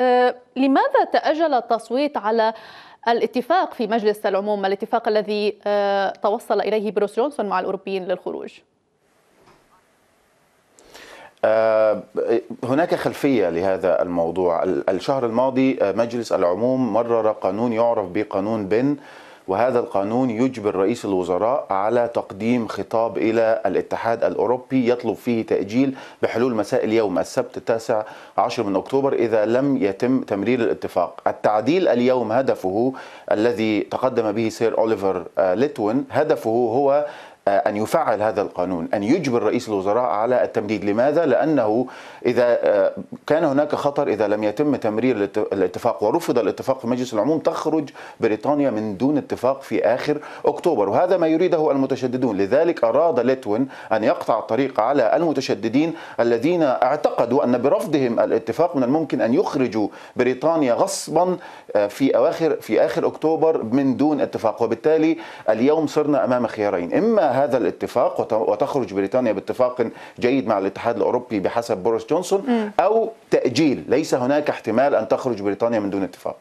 آه، لماذا تأجل التصويت على الاتفاق في مجلس العموم الاتفاق الذي آه، توصل إليه بروس جونسون مع الأوروبيين للخروج؟ آه، هناك خلفية لهذا الموضوع الشهر الماضي مجلس العموم مرر قانون يعرف بقانون بن وهذا القانون يجبر رئيس الوزراء على تقديم خطاب إلى الاتحاد الأوروبي يطلب فيه تأجيل بحلول مساء اليوم السبت التاسع عشر من أكتوبر إذا لم يتم تمرير الاتفاق التعديل اليوم هدفه الذي تقدم به سير أوليفر آه، ليتون هدفه هو آه، أن يفعل هذا القانون أن يجبر رئيس الوزراء على التمديد لماذا؟ لأنه إذا آه، كان هناك خطر إذا لم يتم تمرير الاتفاق ورفض الاتفاق في مجلس العموم تخرج بريطانيا من دون اتفاق في آخر أكتوبر وهذا ما يريده المتشددون لذلك أراد ليتون أن يقطع الطريق على المتشددين الذين اعتقدوا أن برفضهم الاتفاق من الممكن أن يخرجوا بريطانيا غصبا آه، في أواخر في آخر أكتوبر من دون اتفاق وبالتالي اليوم صرنا أمام خيارين إما هذا الاتفاق وتخرج بريطانيا باتفاق جيد مع الاتحاد الاوروبي بحسب بوريس جونسون او تاجيل ليس هناك احتمال ان تخرج بريطانيا من دون اتفاق